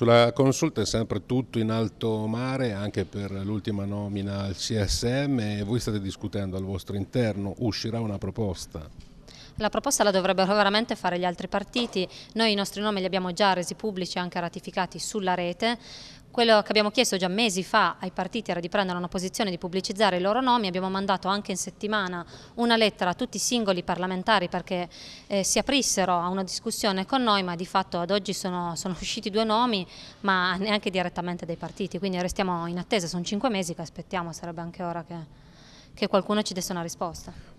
Sulla consulta è sempre tutto in alto mare, anche per l'ultima nomina al CSM e voi state discutendo al vostro interno, uscirà una proposta? La proposta la dovrebbero veramente fare gli altri partiti, noi i nostri nomi li abbiamo già resi pubblici e anche ratificati sulla rete, quello che abbiamo chiesto già mesi fa ai partiti era di prendere una posizione, di pubblicizzare i loro nomi, abbiamo mandato anche in settimana una lettera a tutti i singoli parlamentari perché eh, si aprissero a una discussione con noi, ma di fatto ad oggi sono, sono, usciti due nomi, ma neanche direttamente dai partiti, quindi restiamo in attesa, sono cinque mesi che aspettiamo, sarebbe anche ora che, che qualcuno ci desse una risposta.